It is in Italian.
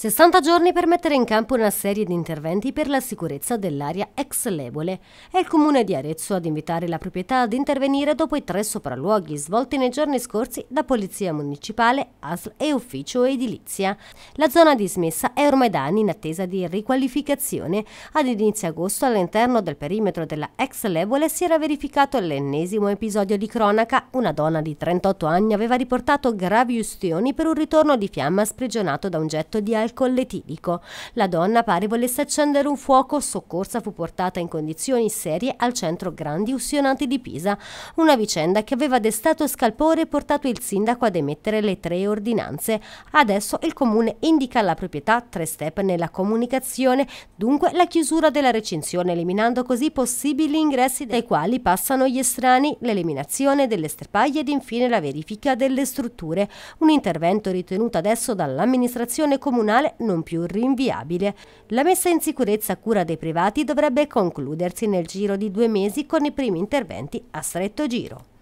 60 giorni per mettere in campo una serie di interventi per la sicurezza dell'area ex Lebole. È il comune di Arezzo ad invitare la proprietà ad intervenire dopo i tre sopralluoghi svolti nei giorni scorsi da Polizia Municipale, ASL e Ufficio Edilizia. La zona dismessa è ormai da anni in attesa di riqualificazione. Ad inizio agosto all'interno del perimetro della ex Lebole si era verificato l'ennesimo episodio di cronaca. Una donna di 38 anni aveva riportato gravi ustioni per un ritorno di fiamma sprigionato da un getto di alcol alcol etilico. La donna pare volesse accendere un fuoco, soccorsa fu portata in condizioni serie al centro Grandi Ussionati di Pisa, una vicenda che aveva destato scalpore e portato il sindaco ad emettere le tre ordinanze. Adesso il comune indica alla proprietà tre step nella comunicazione, dunque la chiusura della recinzione eliminando così possibili ingressi dai quali passano gli estranei, l'eliminazione delle sterpaglie ed infine la verifica delle strutture, un intervento ritenuto adesso dall'amministrazione comunale comunale non più rinviabile. La messa in sicurezza a cura dei privati dovrebbe concludersi nel giro di due mesi con i primi interventi a stretto giro.